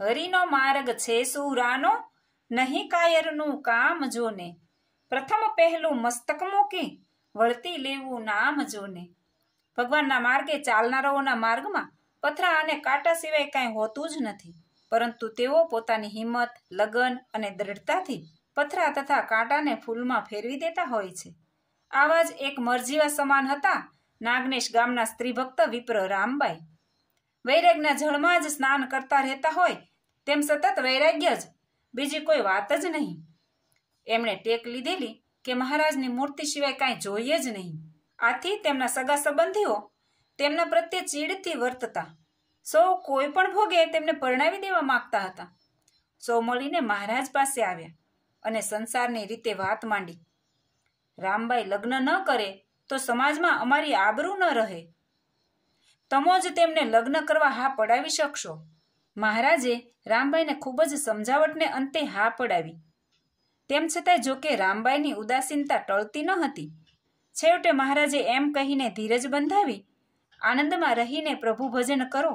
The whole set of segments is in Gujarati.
હરિનો માર્ગ છે સુરાનો નહીં કાયરનું કામ જોને પ્રથમ પહેલું મસ્તક મૂકી વળતી લેવું નામ જોને ભગવાનના માર્ગે ચાલનારાઓના માર્ગમાં પથરા અને કાંટા સિવાય કાંઈ હોતું જ નથી પરંતુ તેઓ પોતાની હિંમત લગન અને દ્રઢતાથી પથરા તથા કાંટાને ફૂલમાં ફેરવી દેતા હોય છે આવા જ એક મરજીવા સમાન હતા નાગનેશ ગામના સ્ત્રીભક્ત વિપ્ર રામબાઈ વૈરાગ્યના જળમાં જ સ્નાન કરતા રહેતા હોય તેમ સતત વૈરાગ્ય જ બીજી કોઈ વાત જ નહીં એમણે ટેક લીધેલી કે મહારાજની મૂર્તિ સિવાય કાંઈ જોઈએ જ નહીં આથી તેમના સગા સંબંધીઓ તેમના પ્રત્યે ચીડથી વર્તતા સૌ કોઈ પણ ભોગે તેમને પરણાવી દેવા માગતા હતા સૌ મળીને મહારાજ પાસે આવ્યા અને સંસારની રીતે વાત માંડી રામબાઈ લગ્ન ન કરે તો સમાજમાં અમારી આબરૂ ન રહે તમો જ તેમને લગ્ન કરવા હા પડાવી શકશો મહારાજે રામબાઈને ખૂબ જ સમજાવટને અંતે હા પડાવી તેમ છતાં જો કે રામબાઈની ઉદાસીનતા ટળતી ન હતી છેવટે મહારાજે એમ કહીને ધીરજ બંધાવી આનંદમાં રહીને પ્રભુ ભજન કરો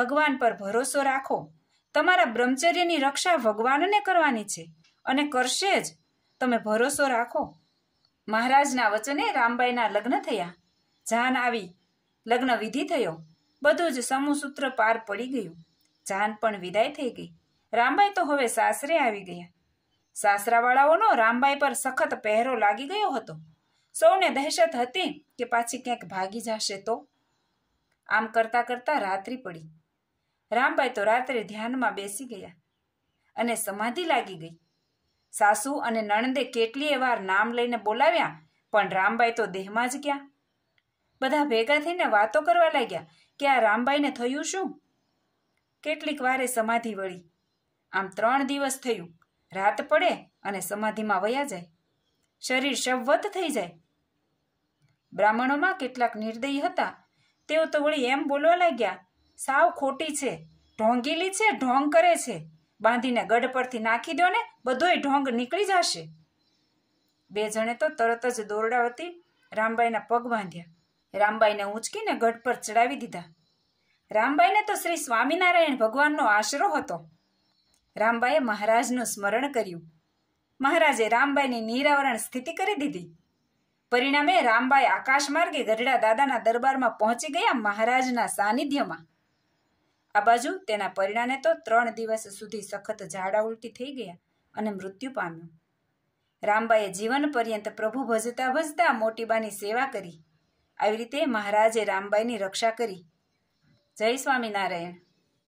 ભગવાન પર ભરોસો રાખો તમારા બ્રહ્મચર્યની રક્ષા ભગવાનને કરવાની છે અને કરશે જ તમે ભરોસો રાખો મહારાજના વચને રામબાઈના લગ્ન થયા જાન આવી લગ્ન વિધિ થયો બધું જ સમૂહસૂત્ર પાર પડી ગયું જાન પણ વિદાય થઈ ગઈ રામબાઈ તો હવે સાસરે આવી ગયા સાસરાવાળાઓનો રામબાઈ પર સખત પહેરો લાગી ગયો હતો સૌને દહેશત હતી કે પાછી ક્યાંક ભાગી જશે તો આમ કરતા કરતા રાત્રિ પડી રામબાઈ તો રાત્રે ધ્યાનમાં બેસી ગયા અને સમાધિ લાગી ગઈ સાસુ અને નણંદે કેટલીય વાર નામ લઈને બોલાવ્યા પણ રામબાઈ તો દેહમાં જ ગયા બધા ભેગા થઈને વાતો કરવા લાગ્યા કે આ રામબાઈને થયું શું કેટલીક વારે સમાધિ વળી આમ ત્રણ દિવસ થયું રાત પડે અને સમાધિમાં વયા જાય શરીર શવવત થઈ જાય બ્રાહ્મણોમાં કેટલાક નિર્દયી હતા તેઓ તો વળી એમ બોલવા લાગ્યા સાવ ખોટી છે ઢોંગીલી છે ઢોંગ કરે છે બાંધીને ગઢ પરથી નાખી દો ને બધોય ઢોંગ નીકળી જશે બે જણે તો તરત જ દોરડા દોરડાવતી રામબાઈના પગ બાંધ્યા રામબાઈને ઊંચકીને ગઢ પર ચડાવી દીધા રામબાઈને તો શ્રી સ્વામિનારાયણ ભગવાનનો આશરો હતો રામબાઈએ મહારાજનું સ્મરણ કર્યું મહારાજે રામબાઈની નિરાવરણ સ્થિતિ કરી દીધી પરિણામે રામબાઈ આકાશ માર્ગે ગઢડા દાદાના દરબારમાં પહોંચી ગયા મહારાજના સાનિધ્યમાં આ બાજુ તેના પરિણામે તો ત્રણ દિવસ સુધી સખત ઝાડા ઉલટી થઈ ગયા અને મૃત્યુ પામ્યું રામબાઈએ જીવન પર્યંત પ્રભુ ભજતા ભજતા મોટીબાની સેવા કરી આવી રીતે મહારાજે રામબાઈની રક્ષા કરી જય સ્વામિનારાયણ